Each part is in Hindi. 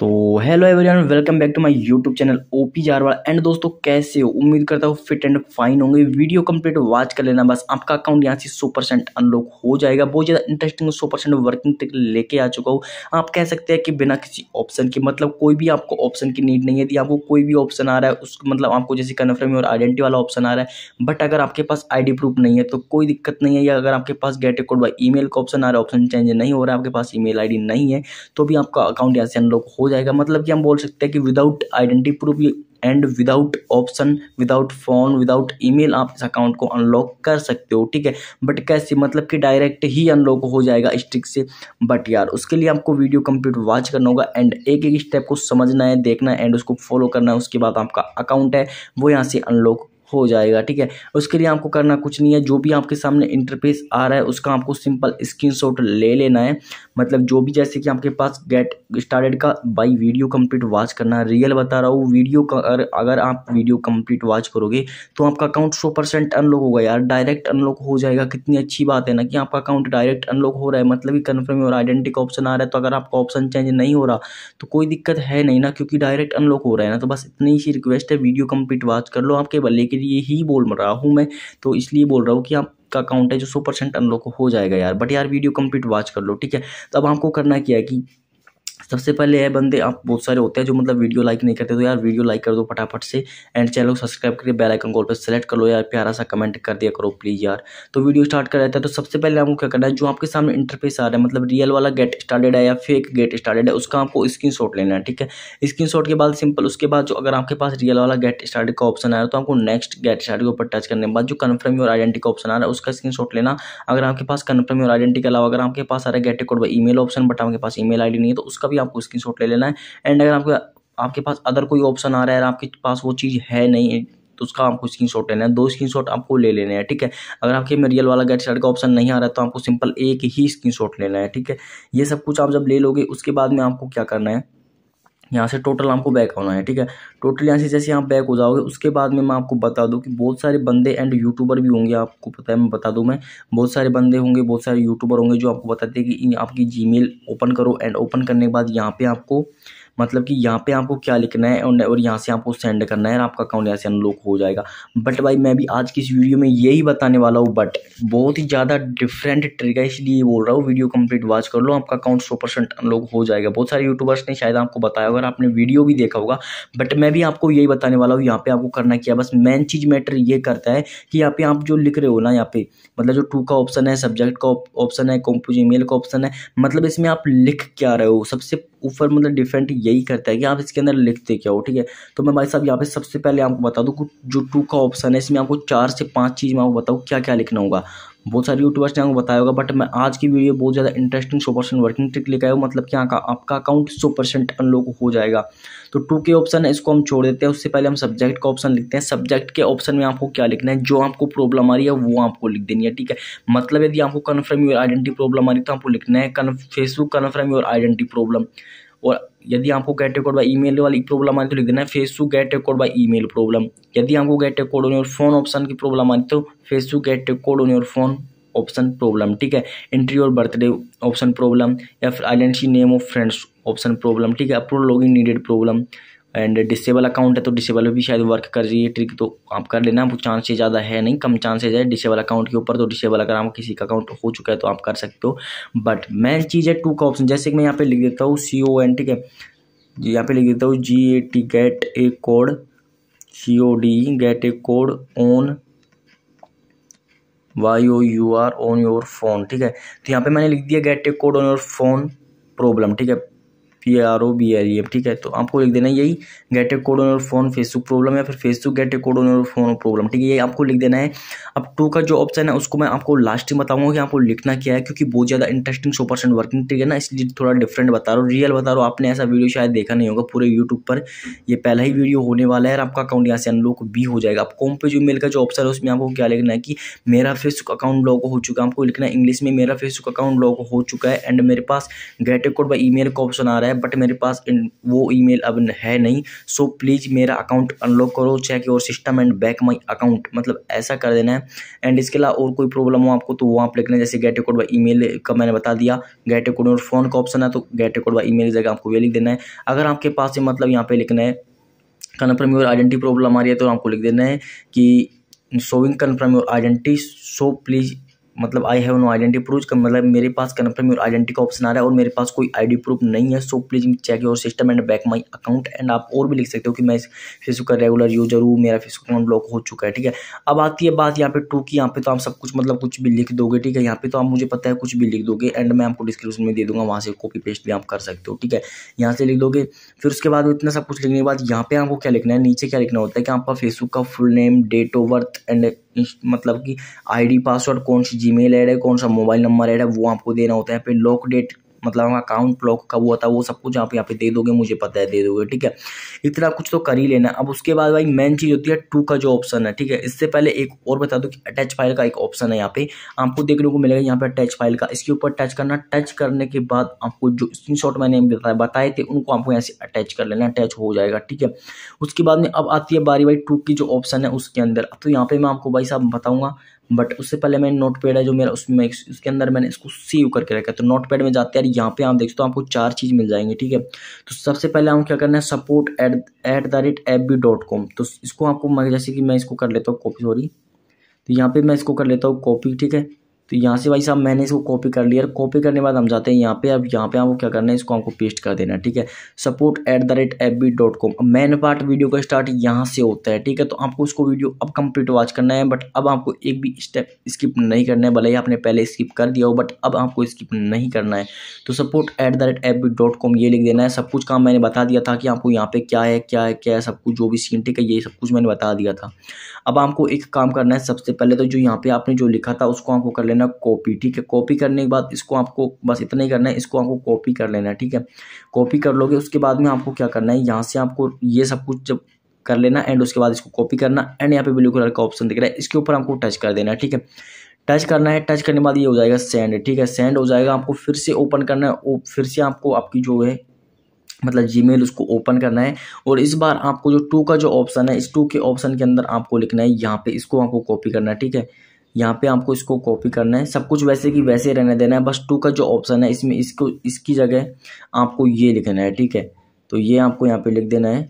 तो hello everyone welcome back to my YouTube channel OP Jarwal and दोस्तों कैसे हो उम्मीद करता हूँ फिट एंड फाइन होंगे वीडियो कंप्लीट वॉच कर लेना बस आपका अकाउंट यहाँ से सौ परसेंट अनलॉक हो जाएगा बहुत ज़्यादा इंटरेस्टिंग सौ परसेंट वर्किंग तक लेके आ चुका हूँ आप कह सकते हैं कि बिना किसी ऑप्शन के मतलब कोई भी आपको ऑप्शन की नीड नहीं है यदि आपको कोई भी ऑप्शन आ रहा है उसको मतलब आपको जैसे कन्फर्म और आइडेंटी वाला ऑप्शन आ रहा है बट अगर आपके पास आई प्रूफ नहीं है तो कोई दिक्कत नहीं है या अगर आपके पास गेट कोड बाई ई का ऑप्शन आ रहा है ऑप्शन चेंज नहीं हो रहा है आपके पास ई मेल नहीं है तो भी आपका अकाउंट यहाँ से अनलॉक हो जाएगा मतलब कि हम बोल सकते हैं कि without identity proof and without option without phone without email आप इस अकाउंट को अनलॉक कर सकते हो ठीक है बट कैसे मतलब कि डायरेक्ट ही अनलॉक हो जाएगा स्टिक से बट यार उसके लिए आपको वीडियो कंप्लीट वॉच करना होगा एंड एक एक स्टेप को समझना है देखना है एंड उसको फॉलो करना है उसके बाद आपका अकाउंट है वो यहाँ से अनलॉक हो जाएगा ठीक है उसके लिए आपको करना कुछ नहीं है जो भी आपके सामने इंटरफेस आ रहा है उसका आपको सिंपल स्क्रीन ले लेना है मतलब जो भी जैसे कि आपके पास गेट स्टार्टेड का बाई वीडियो कंप्लीट वॉच करना है रियल बता रहा हूँ वीडियो का अगर अगर आप वीडियो कंप्लीट वॉच करोगे तो आपका अकाउंट सौ परसेंट अनलॉक होगा यार डायरेक्ट अनलॉक हो जाएगा कितनी अच्छी बात है ना कि आपका अकाउंट डायरेक्ट अनलॉक हो रहा है मतलब कि कन्फर्म और आइडेंटिटी ऑप्शन आ रहा है तो अगर आपका ऑप्शन चेंज नहीं हो रहा तो कोई दिक्कत है नहीं ना क्योंकि डायरेक्ट अनलॉक हो रहा है ना तो बस इतनी ही रिक्वेस्ट है वीडियो कंप्लीट वॉच कर लो आपके बल्ले के लिए ही बोल रहा हूँ मैं तो इसलिए बोल रहा हूँ कि आपका अकाउंट है जो सौ परसेंट अनलॉक हो जाएगा यार बट यार वीडियो कंप्लीट वॉच कर लो ठीक है तो अब आपको करना क्या है कि सबसे पहले यह बंदे आप बहुत सारे होते हैं जो मतलब वीडियो लाइक नहीं करते तो यार वीडियो लाइक कर दो फटाफट से एंड चैनल को सब्सक्राइब करके बेल आइकन कॉल पर सेलेक्ट कर लो यार प्यारा सा कमेंट कर दिया करो प्लीज़ यार तो वीडियो स्टार्ट कर रहता है तो सबसे पहले आपको क्या करना है जो आपके सामने इंटरफेस आ रहा है मतलब रियल वाला गेट स्टार्टेड है या फेक गेट स्टार्टेड है उसका आपको स्क्रीन लेना है ठीक है स्क्रीन के बाद सिंपल उसके बाद जो अगर आपके पास रियल वाला गेट स्टार्टेड का ऑप्शन आया तो आपको नेक्स्ट गेट स्टार्टेड ऊपर टच करने के बाद जो कन्फर्म योर आइडेंटी का ऑप्शन आ रहा है उसका स्क्रीन लेना अगर आपके पास कन्फर्म योर आइडेंटिटी के अलावा अगर आपके पास आ रहा है get code email option but आपके पास ईमेल आईडी नहीं है तो उसका भी भी आपको स्क्रीन ले लेना है एंड अगर आपको आपके पास अदर कोई ऑप्शन आ रहा है आपके पास वो चीज़ है नहीं तो उसका आपको स्क्रीन शॉट लेना है दो स्क्रीन शॉट आपको ले लेने हैं ठीक है अगर आपके में रियल वाला गेट शर्ट का ऑप्शन नहीं आ रहा है तो आपको सिंपल एक ही स्क्रीन शॉट लेना है ठीक है ये सब कुछ आप जब ले लोगे उसके बाद में आपको क्या करना है यहाँ से टोटल आपको बैक होना है ठीक है टोटल यहाँ से जैसे आप बैक हो जाओगे उसके बाद में मैं आपको बता दूँ कि बहुत सारे बंदे एंड यूट्यूबर भी होंगे आपको पता है मैं बता दूँ मैं बहुत सारे बंदे होंगे बहुत सारे यूट्यूबर होंगे जो आपको बताते हैं कि आपकी जी ओपन करो एंड ओपन करने के बाद यहाँ पर आपको मतलब कि यहाँ पे आपको क्या लिखना है और यहाँ से आपको सेंड करना है और आपका अकाउंट यहाँ से अनलॉक हो जाएगा बट भाई मैं भी आज की इस वीडियो में यही बताने वाला हूँ बट बहुत ही ज़्यादा डिफरेंट ट्रिक है इसलिए बोल रहा हूँ वीडियो कंप्लीट वॉच कर लो आपका अकाउंट सौ परसेंट अनलॉक हो जाएगा बहुत सारे यूट्यूबर्स ने शायद आपको बताया होगा आपने वीडियो भी देखा होगा बट मैं भी आपको यही बताने वाला हूँ यहाँ पे आपको करना क्या बस मेन चीज़ मैटर ये करता है कि यहाँ पे आप जो लिख रहे हो ना यहाँ पे मतलब जो टू का ऑप्शन है सब्जेक्ट का ऑप्शन है कॉम्पोज मेल का ऑप्शन है मतलब इसमें आप लिख क्या रहे हो सबसे ऊपर मतलब डिफेंड यही करता है कि आप इसके अंदर लिखते क्या हो ठीक है तो मैं भाई साहब यहाँ पे सबसे पहले आपको बता दूँ जो टू का ऑप्शन है इसमें आपको चार से पाँच चीज़ में आपको बताऊँ क्या क्या लिखना होगा बहुत सारे यूट्यूबर्स ने आपको बताया होगा बट मैं आज की वीडियो बहुत ज़्यादा इंटरेस्टिंग सौ परसेंट वर्किंग ट्रिक लेकर आया हूँ मतलब कि यहाँ का आपका अकाउंट सौ परसेंट अनलॉक हो जाएगा तो टू के ऑप्शन है इसको हम छोड़ देते हैं उससे पहले हम सब्जेक्ट का ऑप्शन लिखते हैं सब्जेक्ट के ऑप्शन में आपको क्या लिखना है जो आपको प्रॉब्लम आ रही है वो आपको लिख देनी है ठीक है मतलब यदि आपको कन्फर्म योर आइडेंटिटी प्रॉब्लम आ रही है तो आपको लिखना है Facebook confirm your identity problem और यदि आपको गेट रिकॉर्ड बाई मेल वाली प्रॉब्लम आनी तो लिख देना है face to get record by mail problem यदि आपको get record on your phone option की प्रॉब्लम आती तो face to get record on your phone option problem ठीक है एंट्री और बर्थडे ऑप्शन प्रॉब्लम या फिर identity name of friends option problem ठीक है approve logging needed problem and disable account है तो डिसेबल भी शायद वर्क कर रही है ट्रिक तो आप कर लेना वो चांसेस ज़्यादा है नहीं कम चांसेज है डिसेबल अकाउंट के ऊपर तो डिसेबल अगर आपका किसी का अकाउंट हो चुका है तो आप कर सकते हो बट मेन चीज़ है टू का ऑप्शन जैसे कि मैं यहाँ पे लिख देता हूँ सी ओ एन ठीक है यहाँ पे लिख देता हूँ G A T get a code C O D get a code on Y O U R on your phone ठीक है तो यहाँ पे मैंने लिख दिया get a code on your phone problem ठीक है P R O B R E M ठीक है तो आपको लिख देना यही get a code on your phone Facebook problem या फिर Facebook get a code on your phone problem ठीक है ये आपको लिख देना है अब टू का जो ऑप्शन है उसको मैं आपको लास्ट में बताऊंगा कि आपको लिखना क्या है क्योंकि बहुत ज़्यादा इंटरेस्टिंग सौ परसेंट वर्किंग ठीक है ना इसलिए थोड़ा डिफरेंट बता रहा हूँ रियल बता रहा हूँ आपने ऐसा वीडियो शायद देखा नहीं होगा पूरे यूट्यूब पर यह पहला ही वीडियो होने वाला है और आपका अकाउंट यहाँ से अनलॉक भी हो जाएगा आप कॉम पे जो मेल का जो ऑप्शन है उसमें आपको क्या लिखना है कि मेरा फेसबुक अकाउंट लॉक हो चुका है आपको लिखना है इंग्लिश में मेरा फेसबुक अकाउंट लॉक हो चुका है एंड मेरे पास get a code by E का ऑप्शन आ रहा है है बट मेरे पास इन वो ईमेल अब है नहीं सो प्लीज़ मेरा अकाउंट अनलॉक करो check your system and back my account मतलब ऐसा कर देना है एंड इसके अलावा और कोई प्रॉब्लम हो आपको तो वहाँ पर लिखना जैसे गेट कोड बाई ई का मैंने बता दिया गेट कोड और फ़ोन का ऑप्शन है तो get code by email जगह आपको ये लिख देना है अगर आपके पास ये मतलब यहाँ पर लिखना है कन्फर्म योर आइडेंटिटी प्रॉब्लम आ रही है तो आपको लिख देना है कि सोविंग confirm your identity so please मतलब I have no identity proof का मतलब मेरे पास कन्फर्म योर आइडेंटी का ऑप्शन आ रहा है और मेरे पास कोई आईडी प्रूफ नहीं है so please check your system and back my account and आप और भी लिख सकते हो कि मैं इस फेसबुक का रेगुलर यूजर हूँ मेरा फेसबुक अकाउंट ब्लॉक हो चुका है ठीक है अब आती है बात यहाँ पे टू की यहाँ पे तो आप सब कुछ मतलब कुछ भी लिख दोगे ठीक है यहाँ पे तो आप मुझे पता है कुछ भी लिख दोगे एंड मैं आपको डिस्क्रिप्शन में दे दूंगा वहाँ से कॉपी पेस्ट भी आप कर सकते हो ठीक है यहाँ से लिख दोगे फिर उसके बाद इतना सब कुछ लिखने के बाद यहाँ पे आपको क्या लिखना है नीचे क्या लिखना होता है कि आपका फेसबुक का full name date of birth and मतलब कि आईडी पासवर्ड कौन सी जीमेल ऐड है कौन सा मोबाइल नंबर ऐड है वो आपको देना होता है फिर लॉक डेट मतलब हम अकाउंट ब्लॉक कब हुआ था वो सब कुछ आप यहाँ पे दे दोगे मुझे पता है दे दोगे ठीक है इतना कुछ तो कर ही लेना अब उसके बाद भाई मेन चीज़ होती है टू का जो ऑप्शन है ठीक है इससे पहले एक और बता दो कि अटैच फाइल का एक ऑप्शन है यहाँ पे आपको देखने को मिलेगा यहाँ पे अटैच फाइल का इसके ऊपर टच करना टच करने के बाद आपको जो स्क्रीन मैंने बताए थे उनको आपको यहाँ से अटैच कर लेना अटैच हो जाएगा ठीक है उसके बाद में अब आती है बारी बाई टू की जो ऑप्शन है उसके अंदर तो यहाँ पे मैं आपको भाई साहब बताऊँगा बट उससे पहले मैंने नोट पैड है जो मेरा उसमें उसके अंदर मैंने इसको सेव करके रखा है तो नोट पैड में जाते हैं यार यहाँ पे आप देखते हो तो आपको चार चीज़ मिल जाएंगे ठीक है तो सबसे पहले आपको क्या करना है support at at the rate F B dot com तो इसको आपको जैसे कि मैं इसको कर लेता हूँ कॉपी सॉरी तो यहाँ पर मैं इसको कर लेता हूँ कॉपी ठीक है तो यहाँ से भाई साहब मैंने इसको कॉपी कर लिया कॉपी करने के बाद हम जाते हैं यहाँ पे अब यहाँ पे आपको क्या करना है इसको आपको पेस्ट कर देना है ठीक है support at the rate F B dot com main part video का स्टार्ट यहाँ से होता है ठीक है तो आपको उसको वीडियो अब कंप्लीट वॉच करना है बट अब आपको एक भी स्टेप स्किप नहीं करना है भले ही आपने पहले स्किप कर दिया हो बट अब आपको स्किप नहीं करना है तो support at the rate F B dot com ये लिख देना है सब कुछ काम मैंने बता दिया था कि आपको यहाँ पे क्या है क्या है क्या है सब कुछ जो भी सीन ठीक है ये सब कुछ मैंने बता दिया था अब आपको एक काम करना है सबसे पहले तो जो यहाँ पे आपने जो लिखा था उसको आपको कर लेना लेना कॉपी ठीक है कॉपी करने के बाद इसको आपको बस इतना ही करना है इसको आपको कॉपी कर लेना है ठीक है कॉपी कर लोगे उसके बाद में आपको क्या करना है यहाँ से आपको ये सब कुछ जब कर लेना एंड उसके बाद इसको कॉपी करना एंड यहाँ पे ब्लू कलर का ऑप्शन दिख रहा है इसके ऊपर आपको टच कर देना है ठीक है टच करना है टच करने के बाद ये हो जाएगा सेंड ठीक है सेंड हो जाएगा आपको फिर से ओपन करना है फिर से आपको आपकी जो है मतलब जीमेल उसको ओपन करना है और इस बार आपको जो टू का जो ऑप्शन है इस टू के ऑप्शन के अंदर आपको लिखना है यहाँ पे इसको आपको कॉपी करना है ठीक है यहाँ पे आपको इसको कॉपी करना है सब कुछ वैसे कि वैसे रहने देना है बस टू का जो ऑप्शन है इसमें इसको इसकी जगह आपको ये लिखना है ठीक है तो ये आपको यहाँ पे लिख देना है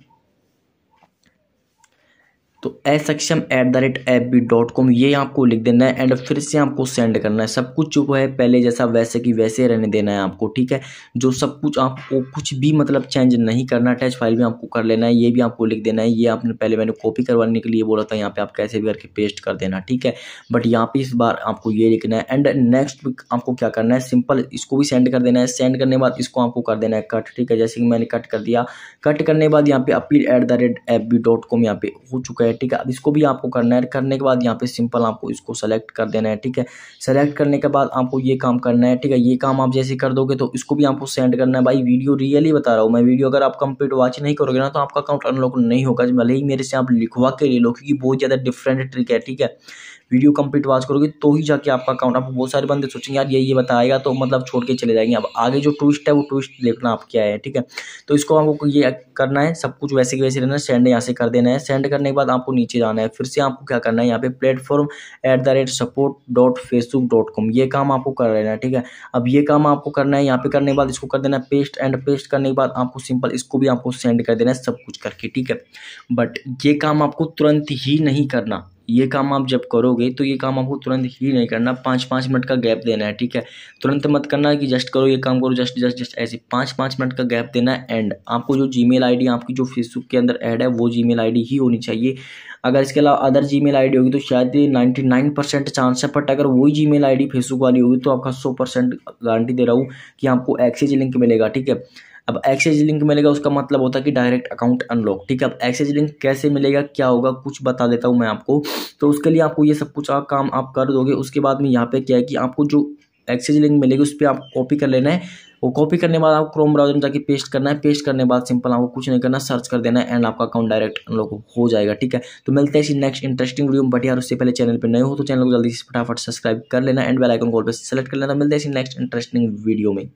तो सक्षम at the rate F B dot com ये आपको लिख देना है एंड फिर से आपको सेंड करना है सब कुछ जो है पहले जैसा वैसे कि वैसे रहने देना है आपको ठीक है जो सब कुछ आपको कुछ भी मतलब चेंज नहीं करना अटैच फाइल में आपको कर लेना है ये भी आपको लिख देना है ये आपने पहले मैंने कॉपी करवाने के लिए बोला था यहाँ पर आप कैसे भी करके पेस्ट कर देना ठीक है बट यहाँ पर इस बार आपको ये लिखना है एंड नेक्स्ट आपको क्या करना है सिंपल इसको भी सेंड कर देना है सेंड करने बाद इसको आपको कर देना है कट ठीक है जैसे कि मैंने कट कर दिया कट करने बाद यहाँ पे appeal at the rate F B dot com यहाँ पे हो चुका है है ठीक है अब इसको भी आपको करना है करने के बाद यहाँ पे सिंपल आपको इसको सेलेक्ट कर देना है ठीक है सेलेक्ट करने के बाद आपको ये काम करना है ठीक है ये काम आप जैसे कर दोगे तो इसको भी आपको सेंड करना है भाई वीडियो रियली बता रहा हूँ मैं वीडियो अगर आप कंप्लीट वॉच नहीं करोगे ना तो आपका अकाउंट अनलॉक नहीं होगा भले ही मेरे से आप लिखवा के ले लो क्योंकि बहुत ज़्यादा डिफरेंट ट्रिक है ठीक है वीडियो कंप्लीट वॉच करोगे तो ही जाके आपका अकाउंट आप बहुत सारे बंदे सोचेंगे यार ये ये बताएगा तो मतलब छोड़ के चले जाएंगे अब आगे जो ट्विस्ट है वो ट्विस्ट देखना आप क्या है ठीक है तो इसको आपको ये करना है सब कुछ वैसे के वैसे रहना सेंड यहाँ से कर देना है सेंड करने के बाद आपको नीचे जाना है फिर से आपको क्या करना है यहाँ पे platform at the rate support dot Facebook dot com ये काम आपको कर लेना है ठीक है अब ये काम आपको करना है यहाँ पे करने के बाद इसको कर देना है पेस्ट एंड पेस्ट करने के बाद आपको सिंपल इसको भी आपको सेंड कर देना है सब कुछ करके ठीक है बट ये काम आपको तुरंत ही नहीं करना ये काम आप जब करोगे तो ये काम आपको तुरंत ही नहीं करना पाँच पाँच मिनट का गैप देना है ठीक है तुरंत मत करना कि जस्ट करो ये काम करो जस्ट जस्ट जस्ट ऐसे पाँच पाँच मिनट का गैप देना है एंड आपको जो जी मेल आपकी जो फेसबुक के अंदर ऐड है वो जी मेल ही होनी चाहिए अगर इसके अलावा अदर जी मेल होगी तो शायद नाइन्टी नाइन परसेंट चांस है बट अगर वही जी मेल फेसबुक वाली होगी तो आपका सौ परसेंट गारंटी दे रहा हूँ कि आपको एक्सेज लिंक मिलेगा ठीक है अब एक्सेज लिंक मिलेगा उसका मतलब होता है कि डायरेक्ट अकाउंट अनलॉक ठीक है अब एक्सेज लिंक कैसे मिलेगा क्या होगा कुछ बता देता हूँ मैं आपको तो उसके लिए आपको ये सब कुछ काम आप कर दोगे उसके बाद में यहाँ पे क्या है कि आपको जो एक्सेज लिंक मिलेगी उस पर आप कॉपी कर लेना है वो कॉपी करने बाद आपको क्रोम ब्राउजर में जाके पेस्ट करना है पेस्ट करने बाद सिंपल आपको कुछ नहीं करना सर्च कर देना है एंड आपका अकाउंट डायरेक्ट अनलॉक हो जाएगा ठीक है तो मिलते हैं इसी नेक्स्ट इंटरेस्टिंग वीडियो में बढ़िया उससे पहले चैनल पर नए हो तो चैनल को जल्दी से फटाफट सब्सक्राइब कर लेना एंड बेल कॉल पर सेलेक्ट कर लेना मिलते हैं इसी नेक्स्ट इंटरेस्टिंग वीडियो में